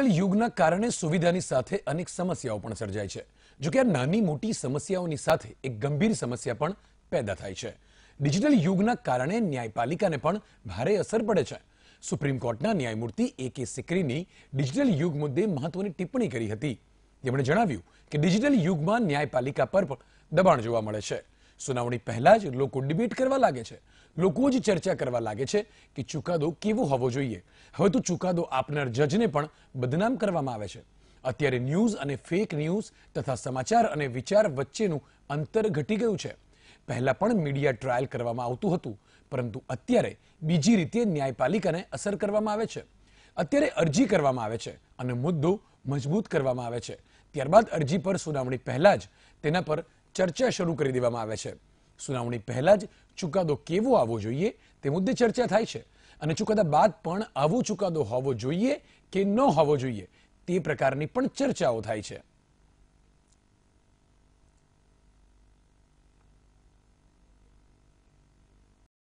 યુગના કારણે સુવિધાની સાથે અનેક સમસ્યાઓ પણ સર્જાય છે જો કે આ નાની મોટી સમસ્યાઓની સાથે એક ગંભીર સમસ્યા પણ પેદા થાય છે ડિજિટલ યુગના કારણે ન્યાયપાલિકાને પણ ભારે અસર પડે છે સુપ્રીમ કોર્ટના ન્યાયમૂર્તિ એ કે સિક્રીની ડિજિટલ યુગ મુદ્દે મહત્વની ટિપ્પણી કરી હતી તેમણે જણાવ્યું કે ડિજિટલ યુગમાં ન્યાયપાલિકા પર પણ દબાણ જોવા મળે છે સુનાવણી પહેલા જ લોકો ડિબેટ કરવા લાગે છે લોકો જ ચર્ચા કરવા લાગે છે કે ચુકાદો કેવો હોવો જોઈએ હવે તો ચુકાદો આપનાર જજને પણ બદનામ કરવામાં આવે છે અત્યારે ન્યૂઝ અને ફેક ન્યૂઝ તથા સમાચાર અને વિચાર વચ્ચેનું અંતર ઘટી ગયું છે પહેલા પણ મીડિયા ટ્રાયલ કરવામાં આવતું હતું પરંતુ અત્યારે બીજી રીતે ન્યાયપાલિકાને અસર કરવામાં આવે છે અત્યારે અરજી કરવામાં આવે છે અને મુદ્દો મજબૂત કરવામાં આવે છે ત્યારબાદ અરજી પર સુનાવણી પહેલા જ તેના પર ચર્ચા શરૂ કરી દેવામાં આવે છે સુનાવણી પહેલા જ ચુકાદો કેવો આવવો જોઈએ તે મુદ્દે ચર્ચા થાય છે અને ચુકાદા બાદ પણ આવો ચુકાદો હોવો જોઈએ કે ન હોવો જોઈએ તે પ્રકારની પણ ચર્ચાઓ થાય છે